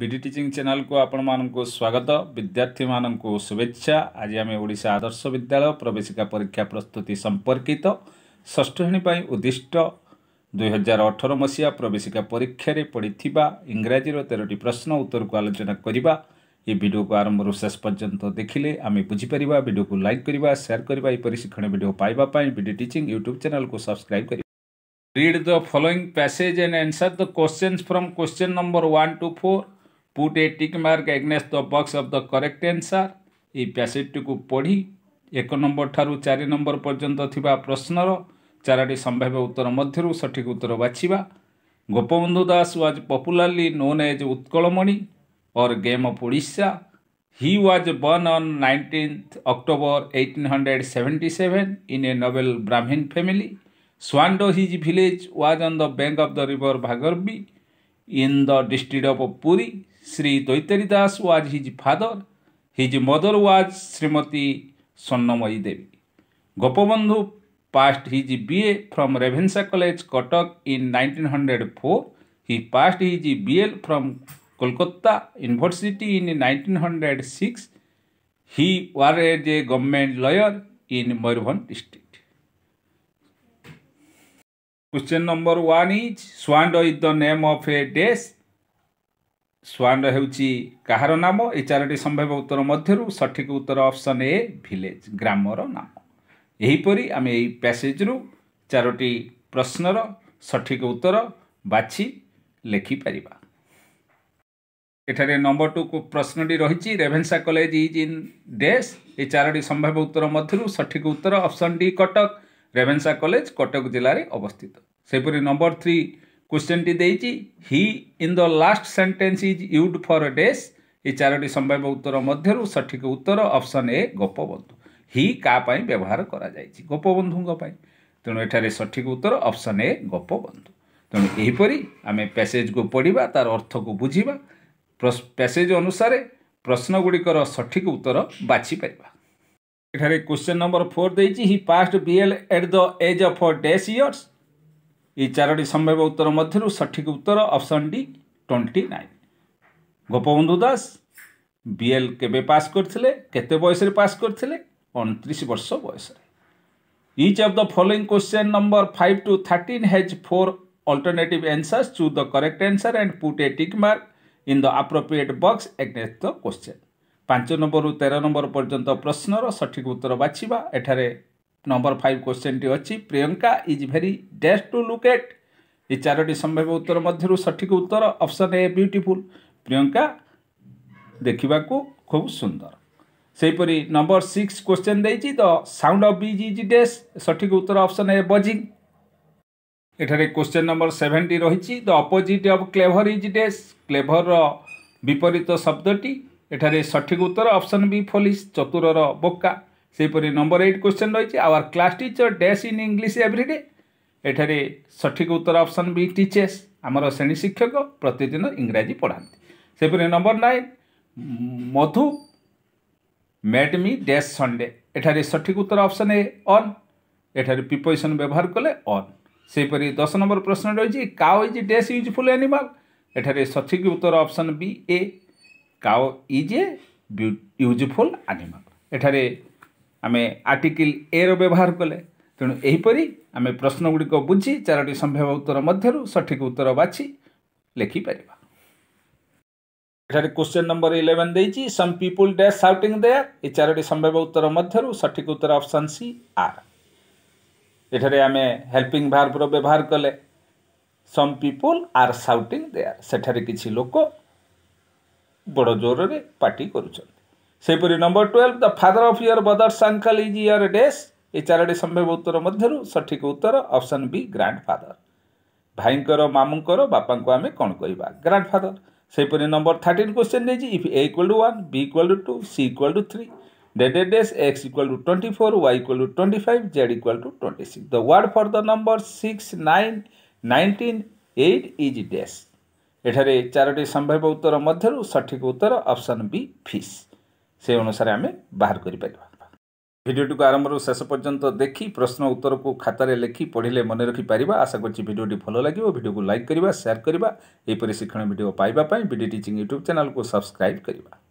विडी teaching channel को आपण मानक स्वागत विद्यार्थी मान शुभेच्छा आज आम ओडा आदर्श विद्यालय प्रवेशिका परीक्षा प्रस्तुति संपर्कित ष्ठीपाई उद्दिष्ट दुई हजार अठर मसीहा प्रवेशिका परीक्षा पड़ता इंग्राजी तेरह प्रश्न उत्तर को आलोचना करवा यह भिड को आरंभ शेष पर्यटन देखिले आम बुझीपर भिड को लाइक करवा सेयार करने शिक्षण भिड पाइबापी विडी टीचिंग यूट्यूब चैनल को सब्सक्राइब कर read the following passage and answer the question from question number one two four put a tick mark against the box of the correct answer এই ପ୍ୟାସେଜଟିକୁ ପଢ଼ି ଏକ number ଠାରୁ ଚାରି number ପର୍ଯ୍ୟନ୍ତ ଥିବା ପ୍ରଶ୍ନର ଚାରାଟି ସମ୍ଭାବ୍ୟ ଉତ୍ତର ମଧ୍ୟରୁ ସଠିକ୍ ଉତ୍ତର ବାଛିବା Gopabandhu Das was popularly known as Utkalmani or gem of Odisha he was born on nineteenth October eighteen hundred seventy seven in a noble Brahmin family Suando his village was on the bank of the river ଭାଗର୍ବି in the district of Puri Shri Daitari Das was his father his mother was Shrimati Swarnamayi Devi Gopabandhu passed his B A from Ravenshaw college Cuttack in nineteen hundred four he passed his B L from Kolkata university in nineteen hundred six he was a government lawyer in Mayurbhanj district question number one is Suando is the name of a dash Suando ହେଉଛି କାହାର ନାମ ଏହି ଚାରୋଟି ସମ୍ଭାବ୍ୟ ଉତ୍ତର ମଧ୍ୟରୁ ସଠିକ୍ ଉତ୍ତର ଅପ୍ସନ୍ ଏ ଭିଲେଜ୍ ଗ୍ରାମର ନାମ ଏହିପରି ଆମେ ଏହି ପ୍ୟାସେଜ୍ରୁ ଚାରୋଟି ପ୍ରଶ୍ନର ସଠିକ୍ ଉତ୍ତର ବାଛି ଲେଖିପାରିବା ଏଠାରେ ନମ୍ବର ଟୁ ପ୍ରଶ୍ନଟି ରହିଛି Ravenshaw college is in dash ଏହି ଚାରୋଟି ସମ୍ଭାବ୍ୟ ଉତ୍ତର ମଧ୍ୟରୁ ସଠିକ୍ ଉତ୍ତର option D Cuttack Ravenshaw college Cuttack जे अवस्थित सहीपरि नम्बर थ्री क्वेसन टी चाहिँ he in the last sentence is for for dash ए चारोट सम्भाव्य उत्तर मध्य सठिक उत्तर ऑप्शन ए गोपन्धु हि काै व्यवहार गोपन्धुङ्प्रति तेठार सठिक उत्तर ऑप्शन ए गोपन्धु तेणु यहीपरि आमे पेसेजको पढिया तार अर्थ अर्थको बुझ्दा पैसेज अनुसार प्रश्न गुडिकर सठिक उत्तर बाँप्ला এখানে কোশ্চেন নম্বর ফোর দিয়েছি he passed B L at the age of dash years এই চারোটি সম্ভাব্য উত্তর মধ্যে সঠিক উত্তর option D twenty nine Gopabandhu Das B L কেবে পাস করলে কেতে বয়সে পাস করলে অনত্রিশ বর্ষ বয়সে each of the following question number five to thirteen has four alternative answers choose the correct answer and put a tick mark in the appropriate box against the question ପାଞ୍ଚ ନମ୍ବରରୁ ତେର ନମ୍ବର ପର୍ଯ୍ୟନ୍ତ ପ୍ରଶ୍ନର ସଠିକ୍ ଉତ୍ତର ବାଛିବା ଏଠାରେ ନମ୍ବର ଫାଇଭ୍ କ୍ୱେଶ୍ଚନ୍ଟି ଅଛି Priyanka is very dash to look at ଏ ଚାରୋଟି ସମ୍ଭାବ୍ୟ ଉତ୍ତର ମଧ୍ୟରୁ ସଠିକ୍ ଉତ୍ତର ଅପସନ୍ ଏ ବ୍ୟୁଟିଫୁଲ୍ ପ୍ରିୟଙ୍କା ଦେଖିବାକୁ ଖୁବ୍ ସୁନ୍ଦର ସେହିପରି ନମ୍ବର ସିକ୍ସ କ୍ୱେଶ୍ଚନ୍ ଦେଇଛି the sound of bees is dash ସଠିକ୍ ଉତ୍ତର ଅପସନ୍ ଏ ବଜିଂ ଏଠାରେ କ୍ୱେଶ୍ଚନ୍ ନମ୍ବର ସେଭେନ୍ଟି ରହିଛି the opposite of clever is dash କ୍ଲେଭର୍ର ବିପରୀତ ଶବ୍ଦଟି ଏଠାରେ ସଠିକ୍ ଉତ୍ତର ଅପସନ୍ ବି ଫୋଲିସ୍ ଚତୁରର ବୋକା ସେହିପରି ନମ୍ବର ଏଇଟ୍ କ୍ୱେଶ୍ଚନ୍ ରହିଛି our class teacher dash in English everyday ଏଠାରେ ସଠିକ୍ ଉତ୍ତର ଅପସନ୍ ବି ଟିଚେସ୍ ଆମର ଶ୍ରେଣୀ ଶିକ୍ଷକ ପ୍ରତିଦିନ ଇଂରାଜୀ ପଢ଼ାନ୍ତି ସେହିପରି number nine Madhu met me dash Sunday ଏଠାରେ ସଠିକ୍ ଉତ୍ତର ଅପସନ୍ ଏ ଅନ୍ ଏଠାରେ ପିପୋଜିସନ୍ ବ୍ୟବହାର କଲେ ଅନ୍ ସେହିପରି ଦଶ ନମ୍ବର ପ୍ରଶ୍ନ ରହିଛି cow is dash useful animal ଏଠାରେ ସଠିକ୍ ଉତ୍ତର option B a cow is a useful animal ଏଠାରେ ଆମେ ଆର୍ଟିକିଲ୍ ଏର ବ୍ୟବହାର କଲେ ତେଣୁ ଏହିପରି ଆମେ ପ୍ରଶ୍ନଗୁଡ଼ିକ ବୁଝି ଚାରୋଟି ସମ୍ଭାବ୍ୟ ଉତ୍ତର ମଧ୍ୟରୁ ସଠିକ୍ ଉତ୍ତର ବାଛି ଲେଖିପାରିବା ଏଠାରେ କ୍ୱେଶ୍ଚନ୍ ନମ୍ବର ଇଲେଭେନ୍ ଦେଇଛି some people dash shouting there ଏ ଚାରୋଟି ସମ୍ଭାବ୍ୟ ଉତ୍ତର ମଧ୍ୟରୁ ସଠିକ୍ ଉତ୍ତର ଅପସନ୍ ସି ଆର୍ ଏଠାରେ ଆମେ ହେଲ୍ପିଂ ଭାର୍ବର ବ୍ୟବହାର କଲେ ସମ୍ ପିପୁଲ୍ ଆର୍ ସାଉଟିଂ ଦେୟାର ସେଠାରେ କିଛି ଲୋକ ବଡ଼ ଜୋରରେ ପାଟି କରୁଛନ୍ତି ସେହିପରି number twelve the father of your brother uncle is your dash ଏହି ଚାରୋଟି ସମ୍ଭବ ଉତ୍ତର ମଧ୍ୟରୁ ସଠିକ ଉତ୍ତର ଅପସନ୍ ବି ଗ୍ରାଣ୍ଡ ଫାଦର ଭାଇଙ୍କର ମାମୁଙ୍କର ବାପାଙ୍କୁ ଆମେ କ'ଣ କହିବା ଗ୍ରାଣ୍ଡ ଫାଦର ସେହିପରି ନମ୍ବର ଥାର୍ଟିନ୍ କ୍ୱେଶ୍ଚନ୍ ନେଇଛି if A equal to one B equal to two C equal to three then dash X equal to twenty four Y equal to twenty five Z equal to twenty six the word for the number six nine nineteen eight is dash এঠারে চারটি সম্ভাব্য উত্তরৰ মধ্যৰু সঠিক উত্তৰ option B ফিস সেই অনুসৰি আমি বাহৰ কৰিব পাৰিবা ভিডিওটোৰ আৰম্ভৰু শেষ পৰ্যন্ত দেখি প্ৰশ্ন উত্তৰক খাতাৰে লিখি পঢ়িলে মনে ৰাখি পৰিবা আশা কৰিছো ভিডিওটি ফলো লাগিব ভিডিওক লাইক কৰিবা শেয়াৰ কৰিবা এই পৰীক্ষণ ভিডিঅ' পাইবা পাই বিডি টিচিং ইউটিউব চেনেলক সাবস্ক্রাইব কৰিবা